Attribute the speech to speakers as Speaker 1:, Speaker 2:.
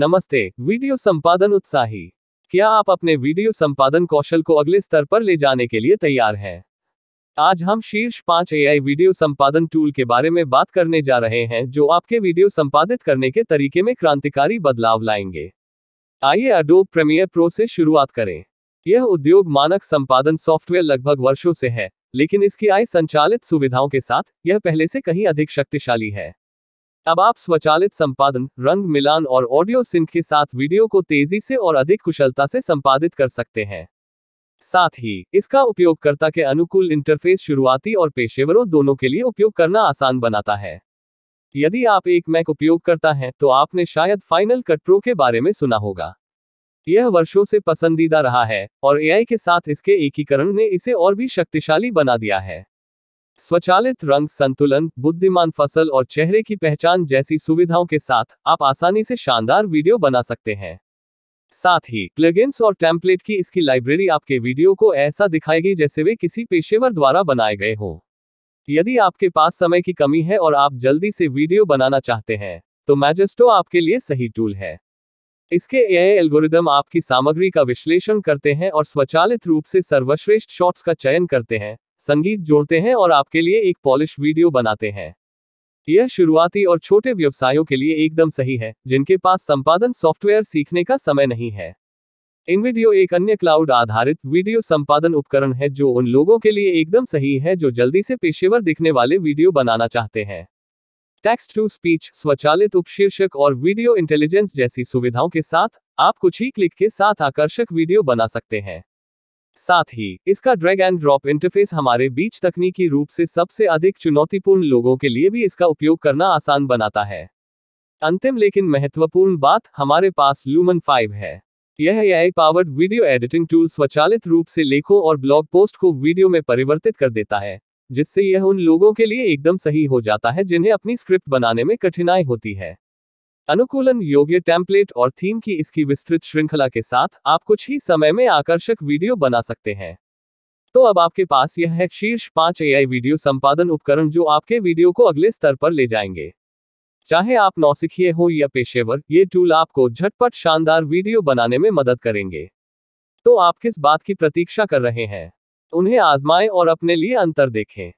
Speaker 1: नमस्ते वीडियो संपादन उत्साही क्या आप अपने वीडियो संपादन कौशल को अगले स्तर पर ले जाने के लिए तैयार हैं आज हम शीर्ष पांच एआई वीडियो संपादन टूल के बारे में बात करने जा रहे हैं जो आपके वीडियो संपादित करने के तरीके में क्रांतिकारी बदलाव लाएंगे आइए अडोब प्रीमियर प्रो से शुरुआत करें यह उद्योग मानक संपादन सॉफ्टवेयर लगभग वर्षों से है लेकिन इसकी आय संचालित सुविधाओं के साथ यह पहले से कहीं अधिक शक्तिशाली है अब आप स्वचालित संपादन रंग मिलान और ऑडियो सिंक के साथ वीडियो को तेजी से और अधिक कुशलता से संपादित कर सकते हैं साथ ही इसका उपयोगकर्ता के अनुकूल इंटरफेस शुरुआती और पेशेवरों दोनों के लिए उपयोग करना आसान बनाता है यदि आप एक मैक उपयोगकर्ता हैं तो आपने शायद फाइनल कट प्रो के बारे में सुना होगा यह वर्षों से पसंदीदा रहा है और एआई के साथ इसके एकीकरण ने इसे और भी शक्तिशाली बना दिया है स्वचालित रंग संतुलन बुद्धिमान फसल और चेहरे की पहचान जैसी सुविधाओं के साथ आप आसानी से शानदार वीडियो बना सकते हैं साथ ही प्लगइन्स और टेम्पलेट की इसकी लाइब्रेरी आपके वीडियो को ऐसा दिखाएगी जैसे वे किसी पेशेवर द्वारा बनाए गए हो यदि आपके पास समय की कमी है और आप जल्दी से वीडियो बनाना चाहते हैं तो मैजेस्टो आपके लिए सही टूल है इसके एआई एल्गोरिदम आपकी सामग्री का विश्लेषण करते हैं और स्वचालित रूप से सर्वश्रेष्ठ शॉट्स का चयन करते हैं संगीत जोड़ते हैं और आपके लिए एक पॉलिश वीडियो बनाते हैं यह शुरुआती और छोटे व्यवसायों के लिए एकदम सही है जिनके पास संपादन सॉफ्टवेयर सीखने का समय नहीं है वीडियो एक अन्य क्लाउड आधारित वीडियो संपादन उपकरण है जो उन लोगों के लिए एकदम सही है जो जल्दी से पेशेवर दिखने वाले वीडियो बनाना चाहते हैं टेक्स्ट टू स्पीच स्वचालित उपशीर्षक और वीडियो इंटेलिजेंस जैसी सुविधाओं के साथ आप कुछ ही क्लिक के साथ आकर्षक वीडियो बना सकते हैं साथ ही इसका ड्रैग एंड ड्रॉप इंटरफेस हमारे बीच तकनीकी रूप से सबसे अधिक चुनौतीपूर्ण लोगों के लिए भी इसका उपयोग करना आसान बनाता है अंतिम लेकिन महत्वपूर्ण बात हमारे पास लूमन 5 है यह AI powered video editing tool स्वचालित रूप से लेखों और ब्लॉग पोस्ट को वीडियो में परिवर्तित कर देता है जिससे यह उन लोगों के लिए एकदम सही हो जाता है जिन्हें अपनी स्क्रिप्ट बनाने में कठिनाई होती है अनुकूलन योग्य टेम्पलेट और थीम की इसकी विस्तृत श्रृंखला के साथ आप कुछ ही समय में आकर्षक वीडियो बना सकते हैं तो अब आपके पास यह है शीर्ष पांच एआई वीडियो संपादन उपकरण जो आपके वीडियो को अगले स्तर पर ले जाएंगे चाहे आप नौसिखीय हो या पेशेवर ये टूल आपको झटपट शानदार वीडियो बनाने में मदद करेंगे तो आप किस बात की प्रतीक्षा कर रहे हैं उन्हें आजमाएं और अपने लिए अंतर देखें